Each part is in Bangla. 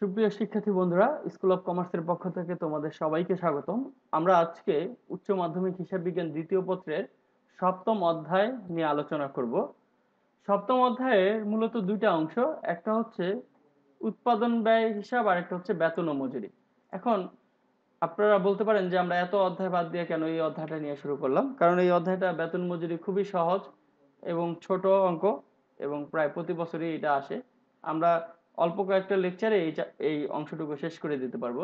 সুপ্রিয় শিক্ষার্থী বন্ধুরা স্কুল অফ কমার্সের পক্ষ থেকে তোমাদের সবাইকে স্বাগতম আমরা আজকে উচ্চ মাধ্যমিক হিসাব বিজ্ঞান দ্বিতীয় পত্রের সপ্তম অধ্যায় নিয়ে আলোচনা করব সপ্তম অধ্যায়ের মূলত দুইটা অংশ একটা হচ্ছে উৎপাদন ব্যয় হিসাব আর একটা হচ্ছে বেতন ও মজুরি এখন আপনারা বলতে পারেন যে আমরা এত অধ্যায় বাদ দিয়ে কেন এই অধ্যায়টা নিয়ে শুরু করলাম কারণ এই অধ্যায়টা বেতন মজুরি খুবই সহজ এবং ছোট অঙ্ক এবং প্রায় প্রতি বছরই এটা আসে আমরা অল্প কয়েকটা লেকচারে এই এই অংশটুকু শেষ করে দিতে পারবো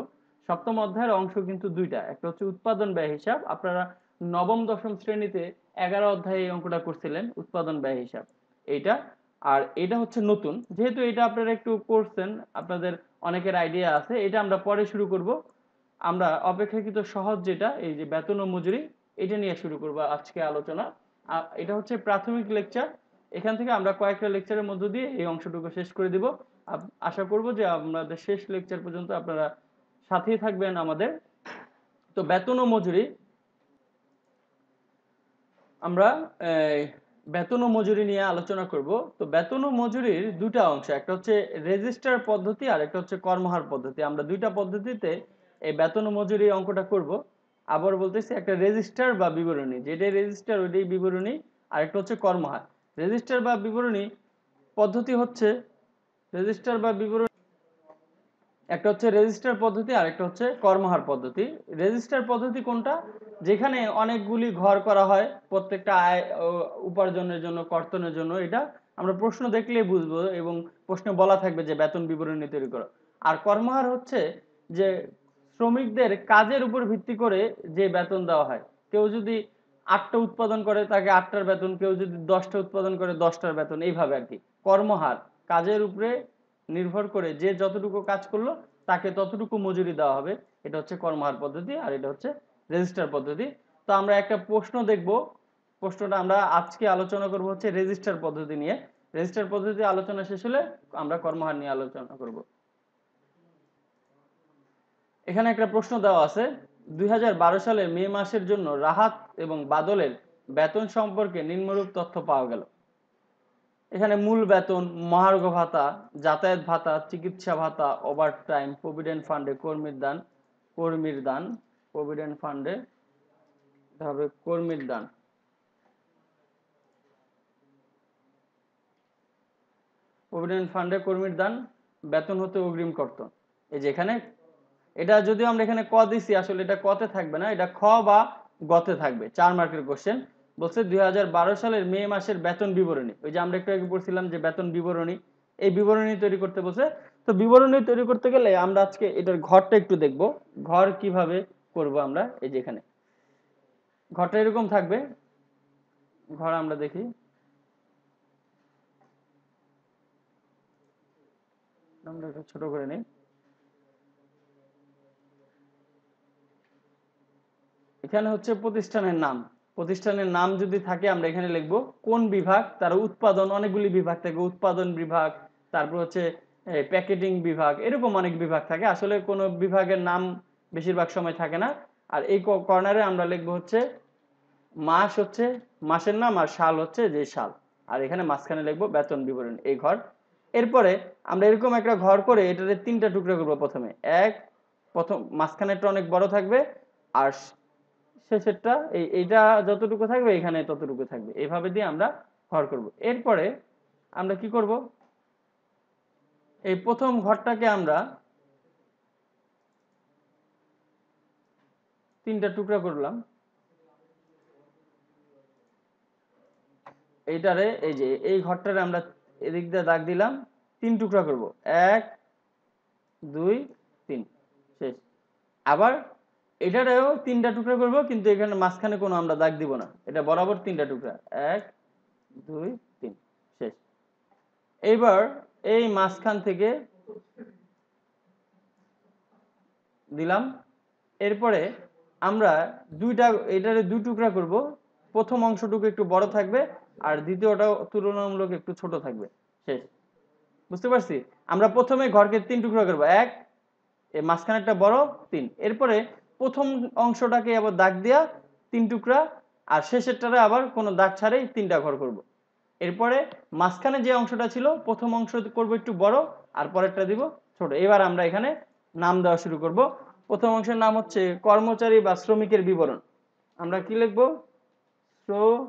সপ্তম অধ্যায়ের অংশ কিন্তু দুইটা একটা হচ্ছে উৎপাদন ব্যয় হিসাব আপনারা নবম দশম শ্রেণীতে এগারো অধ্যায়ে এই অঙ্কটা করছিলেন উৎপাদন ব্যয় হিসাব এইটা আর এটা হচ্ছে নতুন যেহেতু এটা আপনারা একটু করছেন আপনাদের অনেকের আইডিয়া আছে এটা আমরা পরে শুরু করব আমরা অপেক্ষাকৃত সহজ যেটা এই যে বেতন ও মজুরি এটা নিয়ে শুরু করব আজকে আলোচনা এটা হচ্ছে প্রাথমিক লেকচার এখান থেকে আমরা কয়েকটা লেকচারের মধ্য দিয়ে এই অংশটুকু শেষ করে দিব আশা করব যে আমাদের শেষ লেকচার পর্যন্ত আপনারা সাথেই থাকবেন আমাদের তো বেতন ও মজুরি আমরা বেতন ও মজুরি নিয়ে আলোচনা করব তো বেতন ও মজুরির দুটা অংশ একটা হচ্ছে রেজিস্টার পদ্ধতি আর একটা হচ্ছে কর্মহার পদ্ধতি আমরা দুইটা পদ্ধতিতে এই বেতন ও মজুরি অঙ্কটা করব আবার বলতেছি একটা রেজিস্টার বা বিবরণী যেটাই রেজিস্টার ওইটাই বিবরণী আর একটা হচ্ছে কর্মহার রেজিস্টার বা বিবরণী পদ্ধতি হচ্ছে রেজিস্টার বা বিবরণ একটা হচ্ছে রেজিস্টার পদ্ধতি আর একটা হচ্ছে কর্মহার পদ্ধতি রেজিস্টার পদ্ধতি কোনটা যেখানে অনেকগুলি ঘর করা হয় প্রত্যেকটা আয় উপার্জনের জন্য কর্তনের জন্য এটা আমরা প্রশ্ন দেখলেই বুঝবো এবং প্রশ্নে বলা থাকবে যে বেতন বিবরণী তৈরি করো আর কর্মহার হচ্ছে যে শ্রমিকদের কাজের উপর ভিত্তি করে যে বেতন দেওয়া হয় কেউ যদি আটটা উৎপাদন করে তাকে আটটার বেতন কেউ যদি দশটা উৎপাদন করে দশটার বেতন এইভাবে আর কি কর্মহার কাজের উপরে নির্ভর করে যে যতটুকু কাজ করলো তাকে ততটুকু মজুরি দেওয়া হবে এটা হচ্ছে কর্মহার পদ্ধতি আর এটা হচ্ছে রেজিস্টার পদ্ধতি তো আমরা একটা প্রশ্ন দেখব প্রশ্নটা আমরা আজকে আলোচনা করব হচ্ছে রেজিস্টার পদ্ধতি নিয়ে রেজিস্টার পদ্ধতি আলোচনা শেষ হলে আমরা কর্মহার নিয়ে আলোচনা করব এখানে একটা প্রশ্ন দেওয়া আছে দুই সালে মে মাসের জন্য রাহাত এবং বাদলের বেতন সম্পর্কে নিম্নরূপ তথ্য পাওয়া গেল এখানে মূল বেতন মহার্ঘ ভাতা যাতায়াত ভাতা চিকিৎসা ভাতা ওভার টাইম প্রভিডেন্ট ফান্ডে কর্মীর দান কর্মীর দান প্রভিডেন্ট ফান্ডে হবে কর্মীর দান প্রভিডেন্ট ফান্ডে কর্মীর দান বেতন হতে অগ্রিম কর্তন এই যে এখানে এটা যদিও আমরা এখানে ক দিছি আসলে এটা কতে থাকবে না এটা খ বা গতে থাকবে চার মার্কের কোশ্চেন বলছে দুই সালের মে মাসের বেতন বিবরণী ওই যে আমরা একটু আগে পড়ছিলাম যে বেতন বিবরণী এই বিবরণী তৈরি করতে বলছে তো বিবরণী তৈরি করতে গেলে আমরা আজকে এটার ঘরটা একটু দেখব ঘর কিভাবে করব আমরা এই যে এখানে ঘরটা এরকম থাকবে ঘর আমরা দেখি ছোট করে নেই এখানে হচ্ছে প্রতিষ্ঠানের নাম প্রতিষ্ঠানের নাম যদি থাকে আমরা এখানে লিখবো কোন বিভাগ তারা উৎপাদন অনেকগুলি বিভাগ থাকে উৎপাদন বিভাগ তারপর হচ্ছে প্যাকেটিং বিভাগ এরকম অনেক বিভাগ থাকে আসলে কোনো বিভাগের নাম বেশিরভাগ সময় থাকে না আর এই কর্নারে আমরা লিখব হচ্ছে মাস হচ্ছে মাসের নাম আর সাল হচ্ছে যে সাল আর এখানে মাঝখানে লিখবো বেতন বিবরণ এই ঘর এরপরে আমরা এরকম একটা ঘর করে এটাতে তিনটা টুকরো করবো প্রথমে এক প্রথম মাঝখানেরটা অনেক বড় থাকবে আর শেষেরটা এই এইটা যতটুকু থাকবে এখানে ততটুকু থাকবে এভাবে দিয়ে আমরা ঘর করব এরপরে আমরা কি করব এই প্রথম ঘরটাকে আমরা তিনটা টুকরা করলাম এইটারে এই যে এই ঘরটারে আমরা এদিক দিয়ে দাগ দিলাম তিন টুকরা করব এক দুই তিন শেষ আবার এটারও তিনটা টুকরা করব কিন্তু এখানে মাঝখানে কোনো আমরা দাগ দিব না এটা বরাবর তিনটা টুকরা এক দুই তিন শেষ এইবার এই মাঝখান থেকে দিলাম এরপরে আমরা দুইটা এটারে দুই টুকরা করব প্রথম অংশটুকু একটু বড় থাকবে আর দ্বিতীয়টাও তুলনামূলক একটু ছোট থাকবে শেষ বুঝতে পারছি আমরা প্রথমে ঘরকে তিন টুকরা করবো এক এর মাঝখানেরটা বড় তিন এরপরে প্রথম অংশটাকে আবার দাগ দেওয়া তিন টুকরা আর শেষেরটারে আবার কোনো দাগ ছাড়াই তিনটা ঘর করব। এরপরে মাঝখানে যে অংশটা ছিল প্রথম অংশ করব একটু বড় আর পরেরটা দিব ছোট এবার আমরা এখানে নাম দেওয়া শুরু করব প্রথম অংশের নাম হচ্ছে কর্মচারী বা শ্রমিকের বিবরণ আমরা কি লিখব শ্রমিক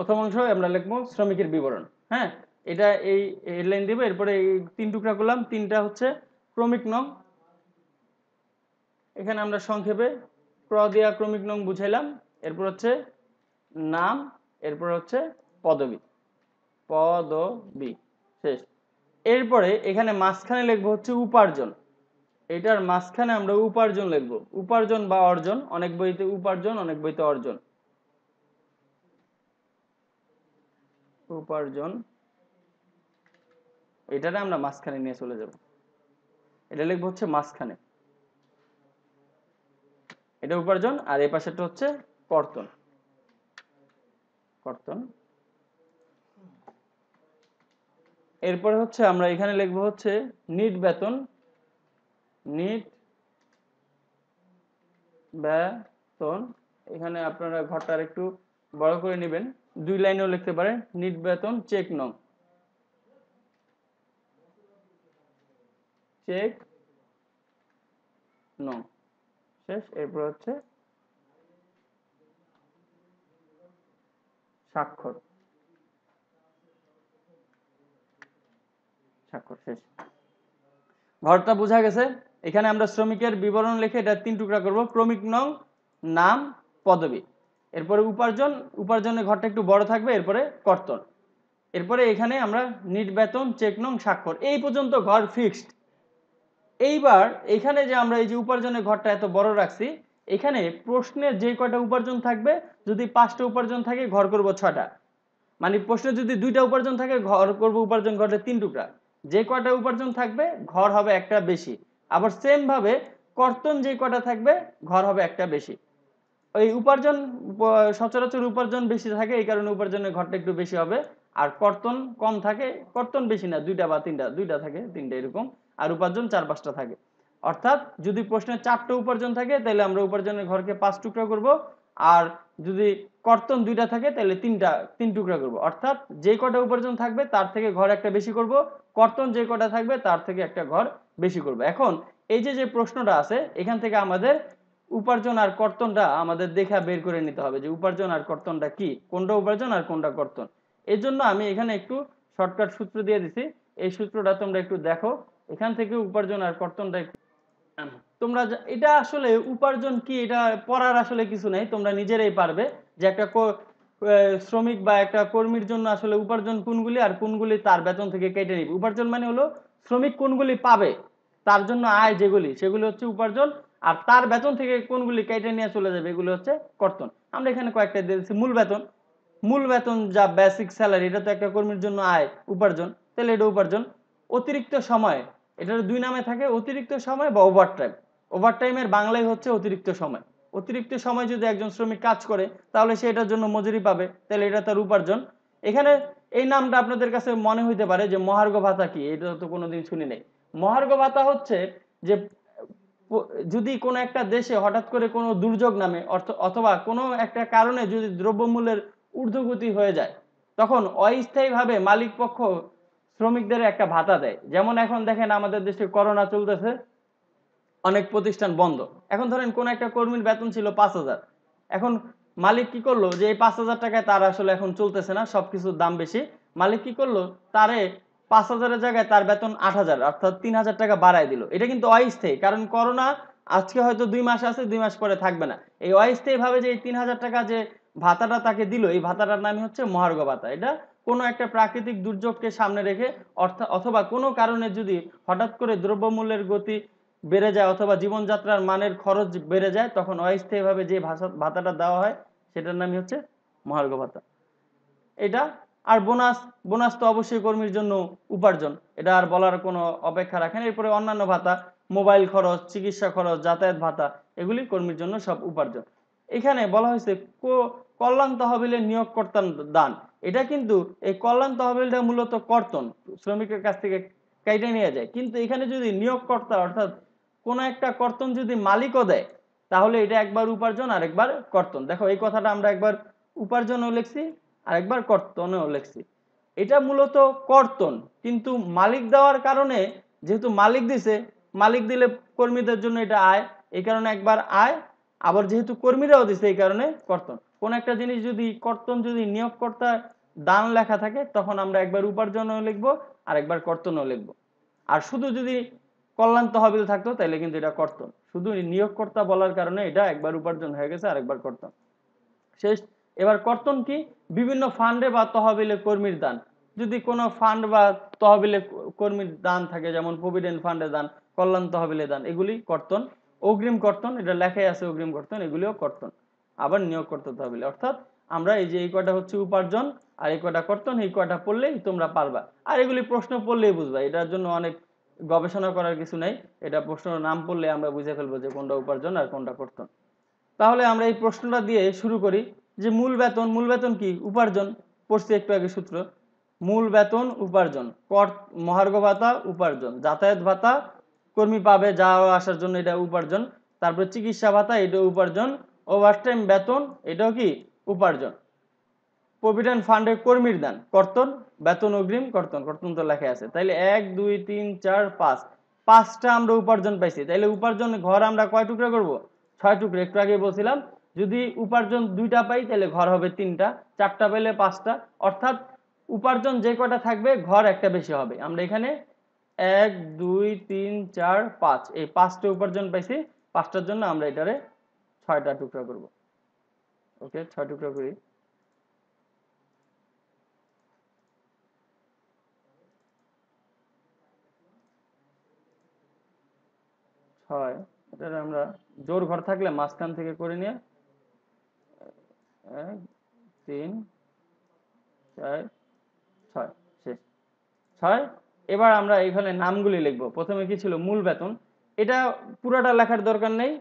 প্রথম অংশ আমরা লিখবো শ্রমিকের বিবরণ হ্যাঁ এটা এই হেডলাইন দেবো এরপরে এই তিন টুকরা করলাম তিনটা হচ্ছে ক্রমিক নং এখানে আমরা সংক্ষেপে ক্র দেয়া ক্রমিক নং বুঝাইলাম এরপর হচ্ছে নাম এরপর হচ্ছে পদবি পদবি শেষ এরপরে এখানে মাঝখানে লিখবো হচ্ছে উপার্জন এটার মাঝখানে আমরা উপার্জন লিখবো উপার্জন বা অর্জন অনেক বইতে উপার্জন অনেক বইতে অর্জন উপার্জন এটারে আমরা মাঝখানে নিয়ে চলে যাব এটা লিখবো হচ্ছে মাঝখানে এটা উপার্জন আর এই পাশেটা হচ্ছে কর্তন কর্তন এরপরে হচ্ছে আমরা এখানে লিখব হচ্ছে নিট বেতন নিট বেতন এখানে আপনারা ঘরটার একটু বড় করে নেবেন দুই লাইনেও লিখতে পারেন নির্বাচন চেক নং চেক নং শেষ এরপর হচ্ছে স্বাক্ষর স্বাক্ষর শেষ ঘরটা বোঝা গেছে এখানে আমরা শ্রমিকের বিবরণ লিখে এটা তিন টুকরা করব ক্রমিক নং নাম পদবী এরপরে উপার্জন উপার্জনের ঘরটা একটু বড় থাকবে এরপরে কর্তন এরপরে এখানে আমরা নিট বেতন চেক নং স্বাক্ষর এই পর্যন্ত ঘর ফিক্সড এইবার এখানে যে আমরা এই যে উপার্জনের ঘরটা এত বড় রাখছি এখানে প্রশ্নে যে কয়টা উপার্জন থাকবে যদি পাঁচটা উপার্জন থাকে ঘর করব ছটা মানে প্রশ্নে যদি দুইটা উপার্জন থাকে ঘর করব উপার্জন ঘরে তিন টুকরা যে কয়টা উপার্জন থাকবে ঘর হবে একটা বেশি আবার সেমভাবে কর্তন যে কয়টা থাকবে ঘর হবে একটা বেশি ওই উপার্জন সচরাচর উপার্জন বেশি থাকে এই কারণে উপার্জনের ঘরটা একটু বেশি হবে আর কর্তন কম থাকে কর্তন বেশি না দুইটা বা তিনটা দুইটা থাকে তিনটা এরকম আর উপার্জন চার পাঁচটা থাকে অর্থাৎ যদি প্রশ্নে চারটা উপার্জন থাকে তাহলে আমরা উপার্জনের ঘরকে পাঁচ টুকরা করব আর যদি কর্তন দুইটা থাকে তাহলে তিনটা তিন টুকরা করব অর্থাৎ যে কটা উপার্জন থাকবে তার থেকে ঘর একটা বেশি করব কর্তন যে কটা থাকবে তার থেকে একটা ঘর বেশি করব এখন এই যে যে প্রশ্নটা আছে এখান থেকে আমাদের উপার্জন আর কর্তনটা আমাদের দেখা বের করে নিতে হবে যে উপার্জন আর কর্তনটা কি কোনটা উপার্জন আর কোনটা কর্তন এই জন্য আমি এখানে একটু শর্টকাট সূত্র দিয়ে দিছি এই সূত্রটা তোমরা একটু দেখো এখান থেকে উপার্জন আর কর্তনটা তোমরা এটা আসলে উপার্জন কি এটা পড়ার আসলে কিছু নাই তোমরা নিজেরাই পারবে যে একটা শ্রমিক বা একটা কর্মীর জন্য আসলে উপার্জন কোনগুলি আর কোনগুলি তার বেতন থেকে কেটে নিবে উপার্জন মানে হলো শ্রমিক কোনগুলি পাবে তার জন্য আয় যেগুলি সেগুলি হচ্ছে উপার্জন আর তার বেতন থেকে কোনগুলি কেটে নিয়ে চলে যাবে এগুলো হচ্ছে কর্তন আমরা এখানে কয়েকটা দিয়েছি মূল বেতন মূল বেতন যা বেসিক স্যালারি এটা তো একটা কর্মীর জন্য আয় উপার্জন তাহলে এটা উপার্জন অতিরিক্ত সময় এটার দুই নামে থাকে অতিরিক্ত সময় বা ওভারটাইম ওভারটাইমের বাংলায় হচ্ছে অতিরিক্ত সময় অতিরিক্ত সময় যদি একজন শ্রমিক কাজ করে তাহলে সে এটার জন্য মজুরি পাবে তাহলে এটা তার উপার্জন এখানে এই নামটা আপনাদের কাছে মনে হইতে পারে যে মহার্ঘ ভাতা কি এটা তো কোনোদিন শুনি নাই মহার্ঘ ভাতা হচ্ছে যে যদি কোনো একটা দেশে হঠাৎ করে কোনো দুর্যোগ নামে অথবা কোনো একটা কারণে যদি দ্রব্যমূল্যের ঊর্ধ্বগতি হয়ে যায় তখন অস্থায়ীভাবে মালিকপক্ষ শ্রমিকদের একটা ভাতা দেয় যেমন এখন দেখেন আমাদের দেশে করোনা চলতেছে অনেক প্রতিষ্ঠান বন্ধ এখন ধরেন কোনো একটা কর্মীর বেতন ছিল পাঁচ হাজার এখন মালিক কি করলো যে এই পাঁচ হাজার টাকায় তার আসলে এখন চলতেছে না সব কিছুর দাম বেশি মালিক কি করলো তারে পাঁচ হাজারের জায়গায় তার বেতন আট হাজার অর্থাৎ তিন হাজার টাকা বাড়ায় দিল এটা কিন্তু অস্থায়ী কারণ করোনা আজকে হয়তো দুই মাস আছে দুই মাস পরে থাকবে না এই অস্থায়ীভাবে যে এই তিন হাজার টাকা যে ভাতাটা তাকে দিল এই ভাতাটার নামই হচ্ছে মহার্ঘ ভাতা এটা কোনো একটা প্রাকৃতিক দুর্যোগকে সামনে রেখে অর্থাৎ অথবা কোনো কারণে যদি হঠাৎ করে দ্রব্যমূল্যের গতি বেড়ে যায় অথবা জীবনযাত্রার মানের খরচ বেড়ে যায় তখন অস্থায়ীভাবে যে ভাষা ভাতাটা দেওয়া হয় সেটার নামই হচ্ছে মহার্ঘ ভাতা এটা আর বোনাস বোনাস তো অবশ্যই কর্মীর জন্য উপার্জন এটা আর বলার কোনো অপেক্ষা রাখেন এরপরে অন্যান্য ভাতা মোবাইল খরচ চিকিৎসা খরচ যাতায়াত ভাতা এগুলি কর্মীর জন্য সব উপার্জন এখানে বলা হয়েছে কল্যাণ তহবিলের নিয়োগকর্তার দান এটা কিন্তু এই কল্যাণ তহবিলটা মূলত কর্তন শ্রমিকের কাছ থেকে কেটে নেওয়া যায় কিন্তু এখানে যদি নিয়োগকর্তা অর্থাৎ কোনো একটা কর্তন যদি মালিকও দেয় তাহলে এটা একবার উপার্জন আর একবার কর্তন দেখো এই কথাটা আমরা একবার উপার্জনও লিখছি আরেকবার কর্তনও লেখছি এটা মূলত কর্তন কিন্তু মালিক দেওয়ার কারণে যেহেতু মালিক দিছে মালিক দিলে কর্মীদের জন্য এটা আয় এই কারণে একবার আয় আবার যেহেতু কর্মীরাও দিছে এই কারণে কর্তন কোন একটা জিনিস যদি কর্তন যদি নিয়োগকর্তা দান লেখা থাকে তখন আমরা একবার উপার্জনও লিখব আর একবার কর্তনও লিখব আর শুধু যদি কল্যাণ তহবিল থাকতো তাহলে কিন্তু এটা কর্তন শুধু নিয়োগকর্তা বলার কারণে এটা একবার উপার্জন হয়ে গেছে আর একবার কর্তন শেষ এবার কর্তন কি বিভিন্ন ফান্ডে বা তহবিলে কর্মীর দান যদি কোনো ফান্ড বা তহবিলে কর্মীর দান থাকে যেমন প্রভিডেন্ট ফান্ডে দান কল্যাণ তহবিলে দান এগুলি কর্তন অগ্রিম কর্তন এটা লেখাই আছে অগ্রিম কর্তন এগুলিও কর্তন আবার নিয়োগ করতে তহবিলে অর্থাৎ আমরা এই যে এই কটা হচ্ছে উপার্জন আর এই কটা কর্তন এই কটা পড়লেই তোমরা পারবা আর এগুলি প্রশ্ন পড়লেই বুঝবা এটার জন্য অনেক গবেষণা করার কিছু নেই এটা প্রশ্ন নাম পড়লে আমরা বুঝে ফেলবো যে কোনটা উপার্জন আর কোনটা কর্তন তাহলে আমরা এই প্রশ্নটা দিয়ে শুরু করি যে মূল বেতন মূল বেতন কি উপার্জন পড়ছি একটু আগে সূত্র মূল বেতন উপার্জন কর মহার্ঘ ভাতা উপার্জন যাতায়াত ভাতা কর্মী পাবে যাওয়া আসার জন্য এটা উপার্জন তারপর চিকিৎসা ভাতা এটা উপার্জন ওভারটাইম বেতন এটাও কি উপার্জন প্রভিডেন্ট ফান্ডে কর্মীর দান কর্তন বেতন অগ্রিম কর্তন কর্তন তো লেখা আছে তাইলে এক দুই তিন চার পাঁচ পাঁচটা আমরা উপার্জন পাইছি তাইলে উপার্জন ঘর আমরা কয় টুকরা করব ছয় টুকরা একটু আগে বলছিলাম যদি উপার্জন দুইটা পাই তাহলে ঘর হবে তিনটা চারটা পেলে পাঁচটা অর্থাৎ উপার্জন যে কটা থাকবে ঘর একটা বেশি হবে আমরা এখানে এক দুই তিন চার পাঁচ এই পাঁচটা উপার্জন পাইছি পাঁচটার জন্য আমরা এটারে ছয়টা টুকরা করব ওকে ছয় টুকরা করি ছয় এটা আমরা জোর ঘর থাকলে মাঝখান থেকে করে নিয়ে এক তিন চার ছয় শেষ ছয় এবার আমরা এইখানে নামগুলি লিখব প্রথমে কি ছিল মূল বেতন এটা পুরোটা লেখার দরকার নেই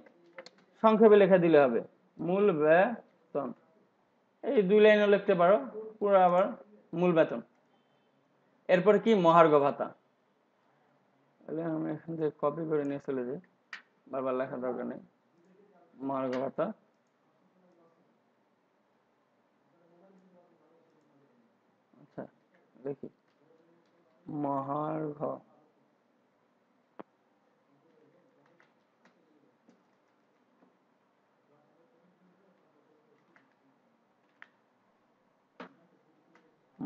সংক্ষেপে লেখা দিলে হবে মূল বেতন এই দুই লাইনে লিখতে পারো পুরো আবার মূল বেতন এরপর কি মহার্ঘ ভাতা তাহলে আমি এখান থেকে কপি করে নিয়ে চলে যাই বারবার লেখার দরকার নেই মহার্ঘ ভাতা দেখি মহার্ঘ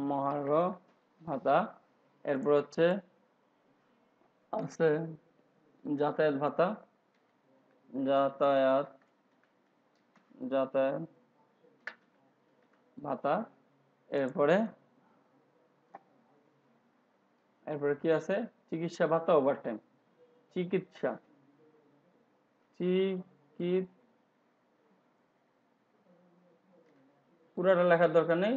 মহার্ঘ ভাতা এরপর হচ্ছে আছে যাতায়াত ভাতা যাতায়াত যাতায়াত ভাতা এরপরে এরপরে কি আছে চিকিৎসা ভাতা ওভারটাইম চিকিৎসা চিকিৎ পুরাটা লেখার দরকার নেই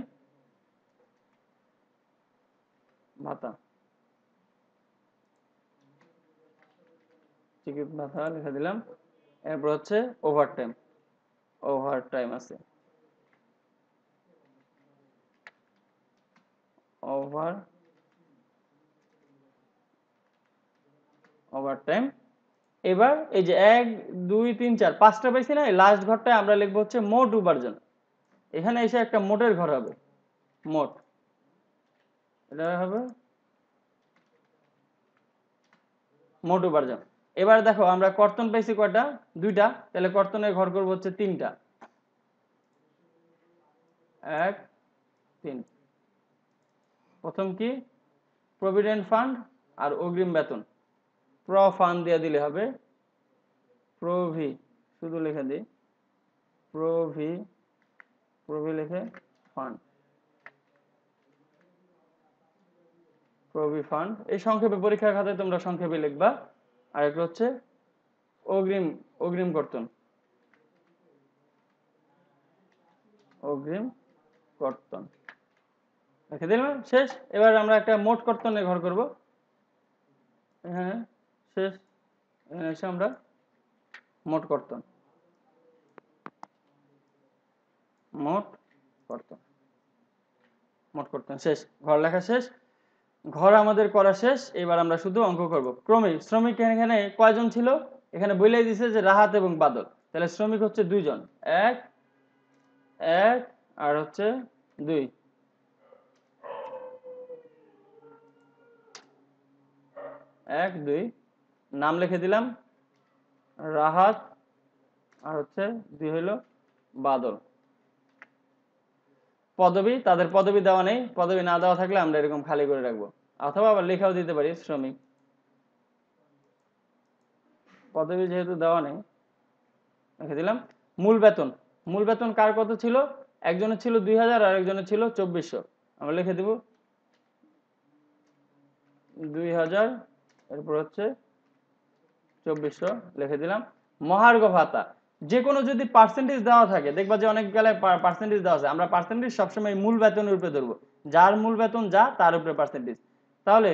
ভাতা চিকিৎসা ভাতা লেখা দিলাম এরপর হচ্ছে ওভার টাইম ওভার টাইম আছে ওভার ওভার টাইম এবার এই যে এক দুই তিন চার পাঁচটা পাইছি না লাস্ট ঘরটায় আমরা লিখবো হচ্ছে মোট উপার্জন এখানে এসে একটা মোটের ঘর হবে মোট এটা হবে মোট উপার্জন এবার দেখো আমরা কর্তন পাইছি কয়টা দুইটা তাহলে কর্তনের ঘর করবো হচ্ছে তিনটা এক তিন প্রথম কি প্রভিডেন্ট ফান্ড আর অগ্রিম বেতন প্রফান দিয়ে দিলে হবে প্রভি শুধু লিখে দিই প্রভি প্রভি লিখে ফান্ড প্রভি ফান্ড এই সংক্ষেপে পরীক্ষার খাতে তোমরা সংক্ষেপে লিখবা আর একটা হচ্ছে অগ্রিম অগ্রিম কর্তন অগ্রিম কর্তন রেখে দিলাম শেষ এবার আমরা একটা মোট কর্তনে ঘর করব হ্যাঁ শেষ এসে আমরা মোট কর্তন মোট কর্তন মোট কর্তন শেষ ঘর লেখা শেষ ঘর আমাদের করা শেষ এবার আমরা শুধু অঙ্ক করব ক্রমে শ্রমিক এখানে কয়জন ছিল এখানে বলে দিছে যে রাহাত এবং বাদল তাহলে শ্রমিক হচ্ছে দুইজন এক এক আর হচ্ছে দুই এক দুই নাম লিখে দিলাম রাহাত আর হচ্ছে দুই হইল বাদল পদবী তাদের পদবী দেওয়া নেই পদবী না দেওয়া থাকলে আমরা এরকম খালি করে রাখবো অথবা আবার লেখাও দিতে পারি শ্রমিক পদবী যেহেতু দেওয়া নেই লিখে দিলাম মূল বেতন মূল বেতন কার কত ছিল একজনের ছিল দুই হাজার আর একজনের ছিল চব্বিশশো আমরা লিখে দেব দুই হাজার এরপর হচ্ছে চব্বিশশো লিখে দিলাম ভাতা যে কোনো যদি পার্সেন্টেজ দেওয়া থাকে দেখবা যে অনেক পার্সেন্টেজ দেওয়া আছে আমরা পার্সেন্টেজ সবসময় মূল বেতনের উপরে ধরবো যার মূল বেতন যা তার উপরে পার্সেন্টেজ তাহলে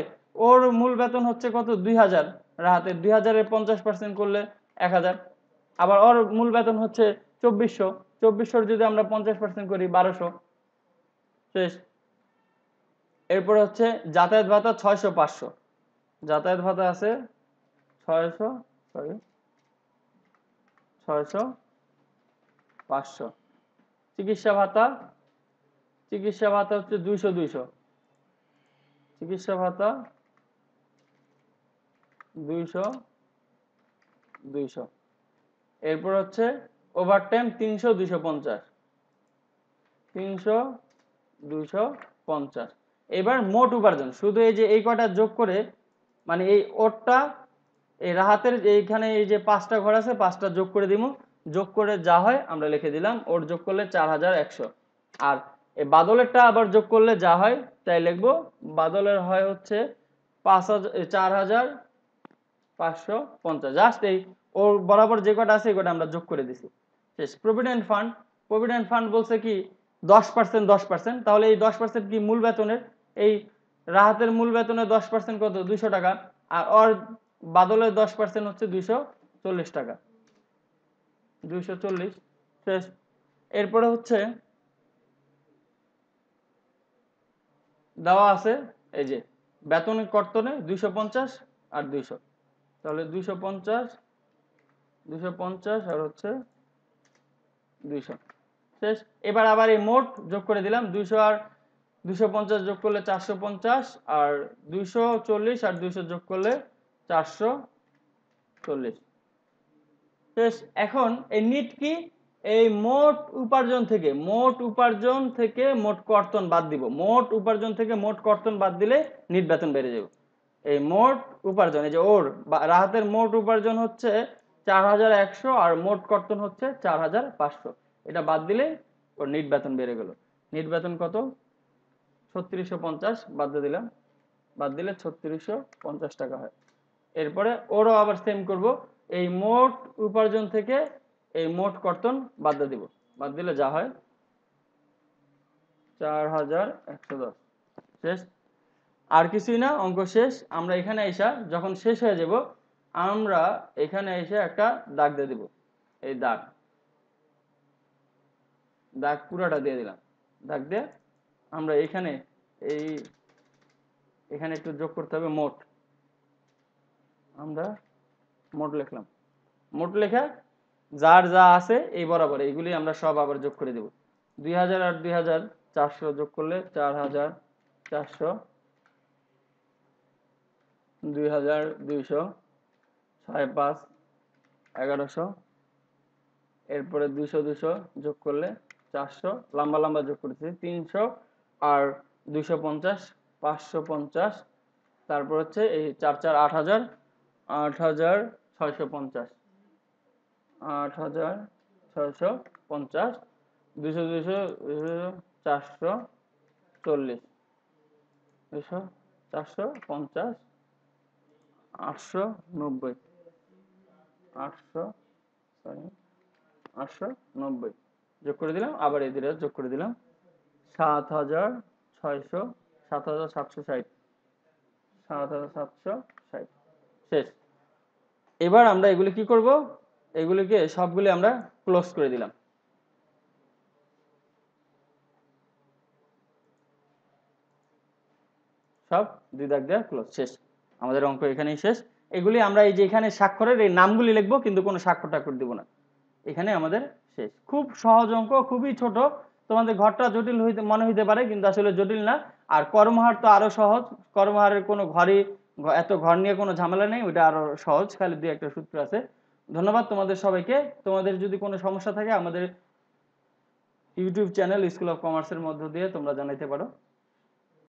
ওর মূল বেতন হচ্ছে কত দুই হাজার রাহাতে দুই হাজারের পঞ্চাশ পার্সেন্ট করলে এক হাজার আবার ওর মূল বেতন হচ্ছে চব্বিশশো চব্বিশশোর যদি আমরা পঞ্চাশ পার্সেন্ট করি বারোশো শেষ এরপর হচ্ছে যাতায়াত ভাতা ছয়শো পাঁচশো যাতায়াত ভাতা আছে ছয়শো সরি ছয়শো পাঁচশো চিকিৎসা ভাতা চিকিৎসা ভাতা হচ্ছে দুইশো দুইশো চিকিৎসা ভাতা দুইশো দুইশো এরপর হচ্ছে ওভার টাইম তিনশো দুইশো পঞ্চাশ তিনশো দুইশো পঞ্চাশ এবার মোট উপার্জন শুধু এই যে এই কটা যোগ করে মানে এই ওটটা এই রাহাতের এইখানে এই যে পাঁচটা ঘর আছে পাঁচটা যোগ করে দিব যোগ করে যা হয় আমরা লিখে দিলাম ওর যোগ করলে চার হাজার একশো আর এই বাদলেরটা আবার যোগ করলে যা হয় তাই লিখবো বাদলের হয় হচ্ছে পাঁচ হাজার চার হাজার পাঁচশো পঞ্চাশ জাস্ট এই ওর বরাবর যে কটা আছে এই কটা আমরা যোগ করে দিছি শেষ প্রভিডেন্ট ফান্ড প্রভিডেন্ট ফান্ড বলছে কি দশ পার্সেন্ট দশ পার্সেন্ট তাহলে এই দশ পার্সেন্ট কি মূল বেতনের এই রাহাতের মূল বেতনের দশ পার্সেন্ট কত দুইশো টাকা আর ওর বাদলের দশ পার্সেন্ট হচ্ছে দুইশো চল্লিশ টাকা দুইশো চল্লিশ শেষ এরপরে হচ্ছে দেওয়া আছে এই যে বেতন কর্তনে দুইশো পঞ্চাশ আর দুইশো তাহলে দুইশো পঞ্চাশ দুইশো পঞ্চাশ আর হচ্ছে দুইশো শেষ এবার আবার এই মোট যোগ করে দিলাম দুইশো আর দুইশো পঞ্চাশ যোগ করলে চারশো পঞ্চাশ আর দুইশো চল্লিশ আর দুইশো যোগ করলে চারশো চল্লিশ এখন এই নিট কি এই মোট উপার্জন থেকে মোট উপার্জন থেকে মোট কর্তন বাদ দিব মোট উপার্জন থেকে মোট কর্তন বাদ দিলে নিট বেতন বেড়ে যাবে এই মোট উপার্জন এই যে ওর রাহাতের মোট উপার্জন হচ্ছে চার হাজার একশো আর মোট কর্তন হচ্ছে চার হাজার পাঁচশো এটা বাদ দিলে ওর নিট বেতন বেড়ে গেল নিট বেতন কত ছত্রিশশো পঞ্চাশ বাদ দিলাম বাদ দিলে ছত্রিশশো পঞ্চাশ টাকা হয় এরপরে ওরও আবার সেম করব এই মোট উপার্জন থেকে এই মোট কর্তন বাদ দিয়ে দিব বাদ দিলে যা হয় চার হাজার একশো দশ শেষ আর কিছুই না অঙ্ক শেষ আমরা এখানে এসা যখন শেষ হয়ে যাব আমরা এখানে এসে একটা দাগ দিয়ে দিব এই দাগ দাগ পুরাটা দিয়ে দিলাম দাগ দিয়ে আমরা এখানে এই এখানে একটু যোগ করতে হবে মোট আমরা মোট লিখলাম মোট লেখা যার যা আছে এই বরাবর এইগুলি আমরা সব আবার যোগ করে দেব দুই হাজার আর দুই হাজার চারশো যোগ করলে চার হাজার চারশো দুই হাজার দুইশো ছয় পাঁচ এগারোশো এরপরে দুইশো দুশো যোগ করলে চারশো লম্বা লম্বা যোগ করেছি তিনশো আর দুইশো পঞ্চাশ পাঁচশো পঞ্চাশ তারপর হচ্ছে এই চার চার আট হাজার আট হাজার ছয়শো পঞ্চাশ আট হাজার পঞ্চাশ দুশো দুশো চারশো চল্লিশ দুশো চারশো পঞ্চাশ আটশো নব্বই আটশো আটশো নব্বই যোগ করে দিলাম আবার এদের যোগ করে দিলাম সাত হাজার ছয়শো সাত হাজার সাতশো ষাট সাত হাজার সাতশো ষাট শেষ এবার আমরা এগুলি কি করব এগুলিকে সবগুলি আমরা ক্লোজ করে দিলাম সব দুই দাগ দেওয়া ক্লোজ শেষ আমাদের অঙ্ক এখানেই শেষ এগুলি আমরা এই যে এখানে স্বাক্ষরের এই নামগুলি লিখবো কিন্তু কোনো স্বাক্ষর টাক্ষর দিব না এখানে আমাদের শেষ খুব সহজ অঙ্ক খুবই ছোট তোমাদের ঘরটা জটিল হইতে মনে হইতে পারে কিন্তু আসলে জটিল না আর কর্মহার তো আরো সহজ কর্মহারের কোনো ঘরে এত ঘর নিয়ে কোনো ঝামেলা নেই ওটা আরও সহজ খালি দুই একটা সূত্র আছে ধন্যবাদ তোমাদের সবাইকে তোমাদের যদি কোনো সমস্যা থাকে আমাদের ইউটিউব চ্যানেল স্কুল অফ কমার্সের মধ্য দিয়ে তোমরা জানাইতে পারো